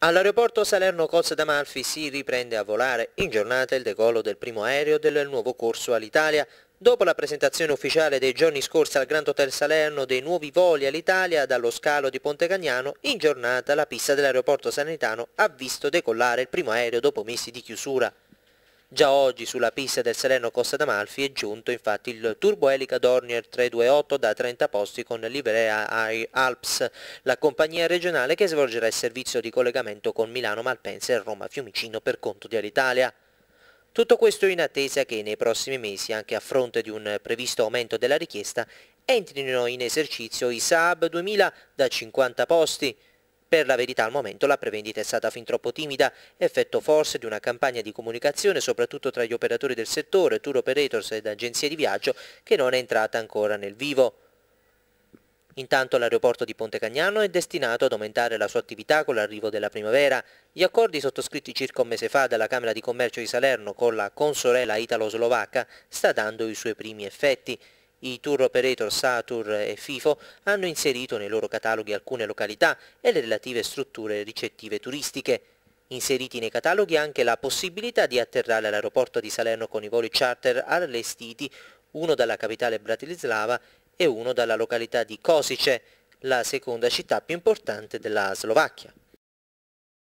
All'aeroporto Salerno Costa d'Amalfi si riprende a volare in giornata il decollo del primo aereo del nuovo corso all'Italia. Dopo la presentazione ufficiale dei giorni scorsi al Grand Hotel Salerno dei nuovi voli all'Italia dallo scalo di Ponte Cagnano, in giornata la pista dell'aeroporto sanitano ha visto decollare il primo aereo dopo mesi di chiusura. Già oggi sulla pista del Salerno Costa d'Amalfi è giunto infatti il Turbo turboelica Dornier 328 da 30 posti con livrea Alps, la compagnia regionale che svolgerà il servizio di collegamento con Milano Malpensa e Roma Fiumicino per conto di Alitalia. Tutto questo in attesa che nei prossimi mesi, anche a fronte di un previsto aumento della richiesta, entrino in esercizio i Saab 2000 da 50 posti. Per la verità al momento la prevendita è stata fin troppo timida, effetto forse di una campagna di comunicazione soprattutto tra gli operatori del settore, tour operators ed agenzie di viaggio che non è entrata ancora nel vivo. Intanto l'aeroporto di Ponte Cagnano è destinato ad aumentare la sua attività con l'arrivo della primavera. Gli accordi sottoscritti circa un mese fa dalla Camera di Commercio di Salerno con la consorella italo-slovacca sta dando i suoi primi effetti. I tour operator Satur e FIFO hanno inserito nei loro cataloghi alcune località e le relative strutture ricettive turistiche. Inseriti nei cataloghi anche la possibilità di atterrare all'aeroporto di Salerno con i voli charter allestiti, uno dalla capitale Bratislava e uno dalla località di Kosice, la seconda città più importante della Slovacchia.